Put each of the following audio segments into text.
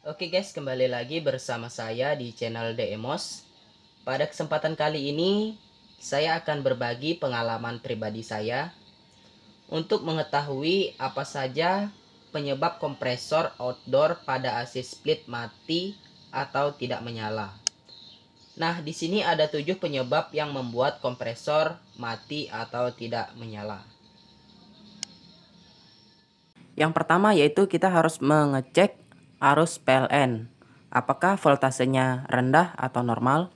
Oke guys, kembali lagi bersama saya di channel Demos. Pada kesempatan kali ini, saya akan berbagi pengalaman pribadi saya untuk mengetahui apa saja penyebab kompresor outdoor pada AC split mati atau tidak menyala. Nah, di sini ada tujuh penyebab yang membuat kompresor mati atau tidak menyala. Yang pertama yaitu kita harus mengecek arus PLN. Apakah voltasenya rendah atau normal?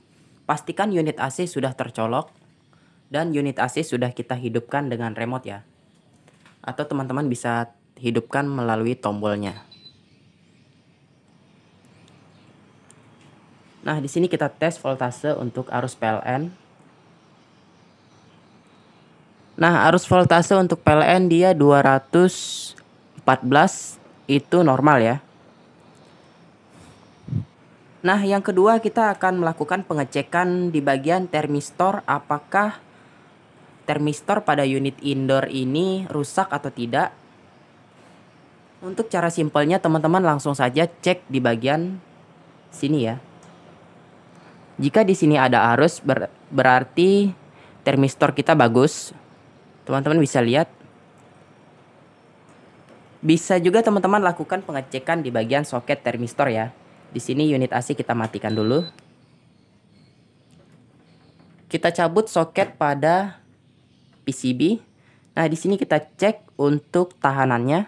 Pastikan unit AC sudah tercolok dan unit AC sudah kita hidupkan dengan remote ya. Atau teman-teman bisa hidupkan melalui tombolnya. Nah, di sini kita tes voltase untuk arus PLN. Nah, arus voltase untuk PLN dia 214 itu normal ya. Nah, yang kedua kita akan melakukan pengecekan di bagian termistor apakah termistor pada unit indoor ini rusak atau tidak. Untuk cara simpelnya teman-teman langsung saja cek di bagian sini ya. Jika di sini ada arus ber berarti termistor kita bagus. Teman-teman bisa lihat. Bisa juga teman-teman lakukan pengecekan di bagian soket termistor ya. Di sini unit AC kita matikan dulu. Kita cabut soket pada PCB. Nah, di sini kita cek untuk tahanannya.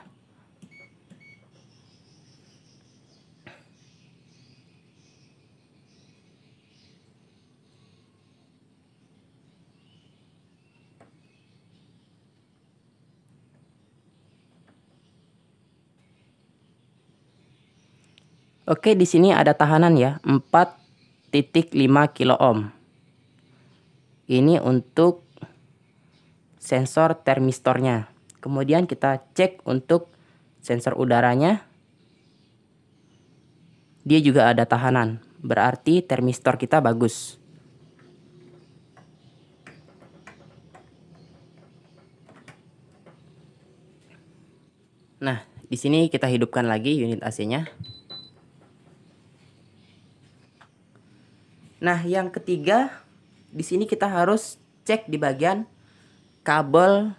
Oke, di sini ada tahanan ya, 4.5 kilo ohm. Ini untuk sensor termistornya. Kemudian kita cek untuk sensor udaranya. Dia juga ada tahanan, berarti termistor kita bagus. Nah, di sini kita hidupkan lagi unit AC-nya. Nah, yang ketiga, di sini kita harus cek di bagian kabel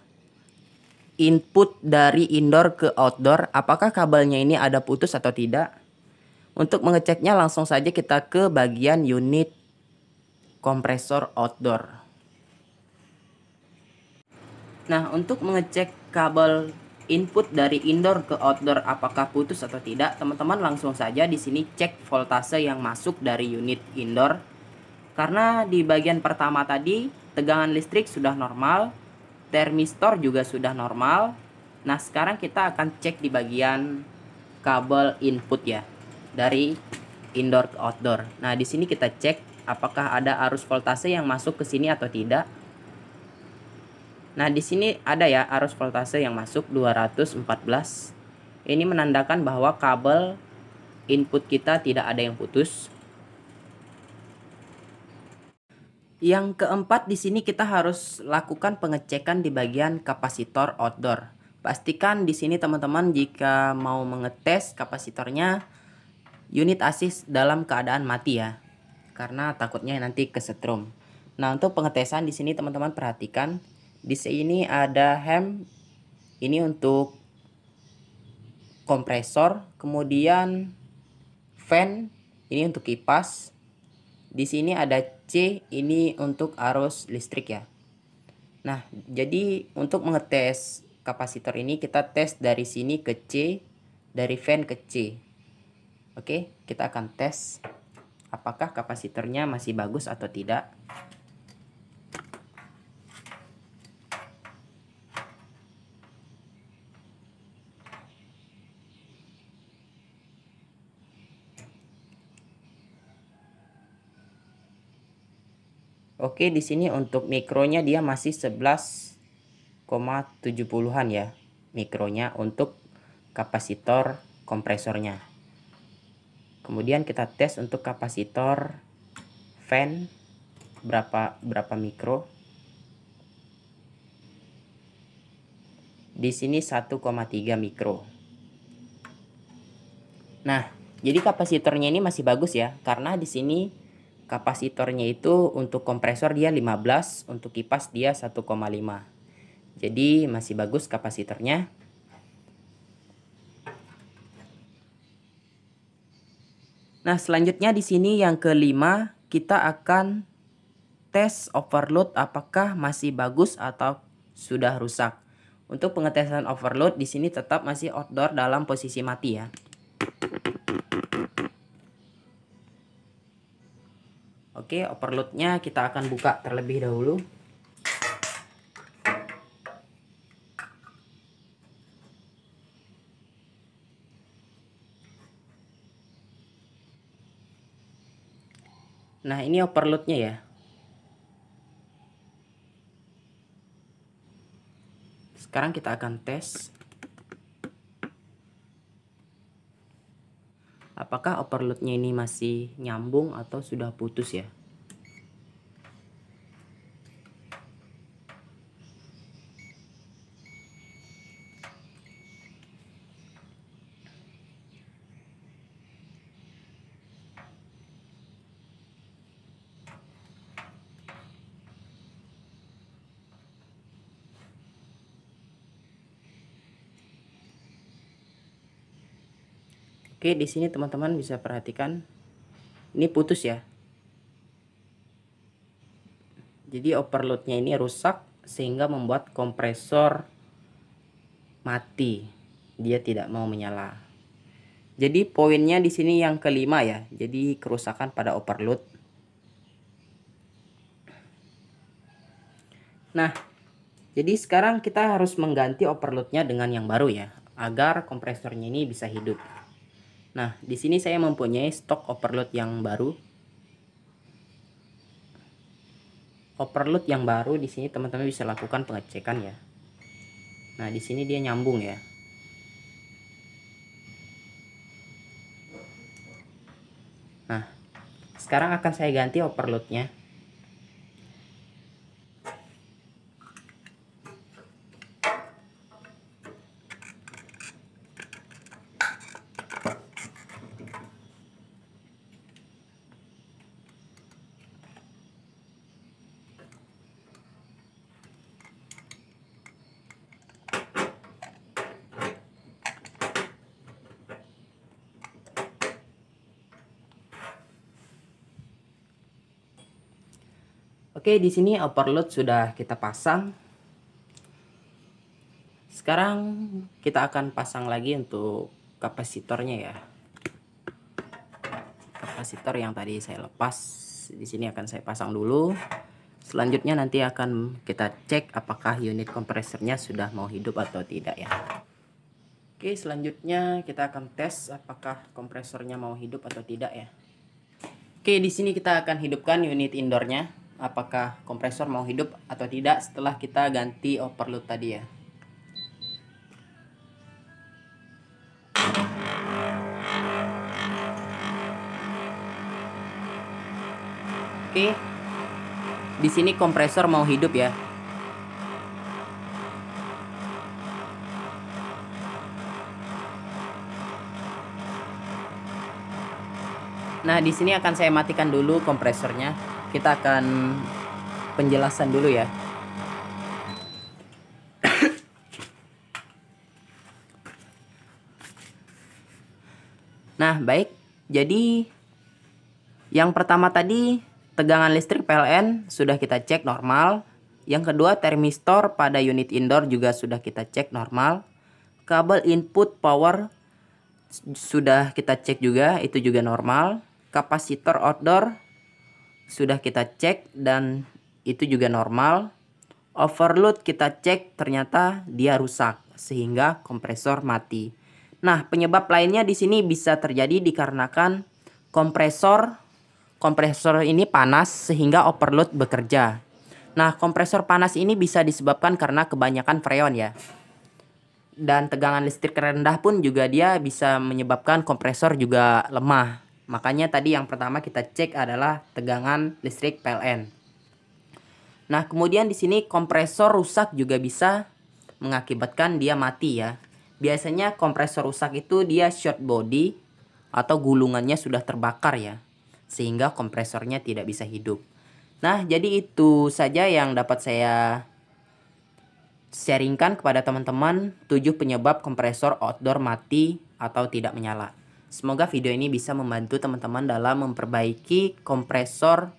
input dari indoor ke outdoor, apakah kabelnya ini ada putus atau tidak. Untuk mengeceknya langsung saja kita ke bagian unit kompresor outdoor. Nah, untuk mengecek kabel input dari indoor ke outdoor apakah putus atau tidak, teman-teman langsung saja di sini cek voltase yang masuk dari unit indoor karena di bagian pertama tadi, tegangan listrik sudah normal, termistor juga sudah normal. Nah, sekarang kita akan cek di bagian kabel input ya, dari indoor ke outdoor. Nah, di sini kita cek apakah ada arus voltase yang masuk ke sini atau tidak. Nah, di sini ada ya arus voltase yang masuk 214. Ini menandakan bahwa kabel input kita tidak ada yang putus Yang keempat di sini kita harus lakukan pengecekan di bagian kapasitor outdoor. Pastikan di sini teman-teman jika mau mengetes kapasitornya unit asis dalam keadaan mati ya. Karena takutnya nanti kesetrum. Nah, untuk pengetesan di sini teman-teman perhatikan di sini ada hem ini untuk kompresor, kemudian fan ini untuk kipas, di sini ada C, ini untuk arus listrik ya. Nah, jadi untuk mengetes kapasitor ini kita tes dari sini ke C, dari fan ke C. Oke, kita akan tes apakah kapasitornya masih bagus atau tidak. Oke, di sini untuk mikronya dia masih 11,70-an ya. Mikronya untuk kapasitor kompresornya. Kemudian kita tes untuk kapasitor fan berapa berapa mikro. Di sini 1,3 mikro. Nah, jadi kapasitornya ini masih bagus ya karena di sini kapasitornya itu untuk kompresor dia 15, untuk kipas dia 1,5. Jadi masih bagus kapasitornya. Nah, selanjutnya di sini yang kelima, kita akan tes overload apakah masih bagus atau sudah rusak. Untuk pengetesan overload di sini tetap masih outdoor dalam posisi mati ya. Oke, overloadnya kita akan buka terlebih dahulu. Nah, ini overloadnya ya. Sekarang kita akan tes apakah overloadnya ini masih nyambung atau sudah putus ya. Oke, di sini teman-teman bisa perhatikan ini putus ya. Jadi overloadnya ini rusak sehingga membuat kompresor mati. Dia tidak mau menyala. Jadi poinnya di sini yang kelima ya. Jadi kerusakan pada overload. Nah, jadi sekarang kita harus mengganti overloadnya dengan yang baru ya, agar kompresornya ini bisa hidup. Nah, di sini saya mempunyai stok overload yang baru. Overload yang baru di sini teman-teman bisa lakukan pengecekan ya. Nah, di sini dia nyambung ya. Nah, sekarang akan saya ganti overloadnya. Oke, di sini overload sudah kita pasang. Sekarang kita akan pasang lagi untuk kapasitornya ya. Kapasitor yang tadi saya lepas di sini akan saya pasang dulu. Selanjutnya nanti akan kita cek apakah unit kompresornya sudah mau hidup atau tidak ya. Oke, selanjutnya kita akan tes apakah kompresornya mau hidup atau tidak ya. Oke, di sini kita akan hidupkan unit indoornya apakah kompresor mau hidup atau tidak setelah kita ganti overload tadi ya Oke. Di sini kompresor mau hidup ya. Nah, di sini akan saya matikan dulu kompresornya kita akan penjelasan dulu ya Nah, baik. Jadi yang pertama tadi tegangan listrik PLN sudah kita cek normal. Yang kedua termistor pada unit indoor juga sudah kita cek normal. Kabel input power sudah kita cek juga, itu juga normal. Kapasitor outdoor sudah kita cek dan itu juga normal. Overload kita cek ternyata dia rusak sehingga kompresor mati. Nah, penyebab lainnya di sini bisa terjadi dikarenakan kompresor kompresor ini panas sehingga overload bekerja. Nah, kompresor panas ini bisa disebabkan karena kebanyakan freon ya. Dan tegangan listrik rendah pun juga dia bisa menyebabkan kompresor juga lemah. Makanya tadi yang pertama kita cek adalah tegangan listrik PLN. Nah, kemudian di sini kompresor rusak juga bisa mengakibatkan dia mati ya. Biasanya kompresor rusak itu dia short body atau gulungannya sudah terbakar ya. Sehingga kompresornya tidak bisa hidup. Nah, jadi itu saja yang dapat saya sharingkan kepada teman-teman 7 penyebab kompresor outdoor mati atau tidak menyala. Semoga video ini bisa membantu teman-teman dalam memperbaiki kompresor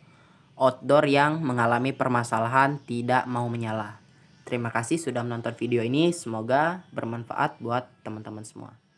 outdoor yang mengalami permasalahan tidak mau menyala. Terima kasih sudah menonton video ini, semoga bermanfaat buat teman-teman semua.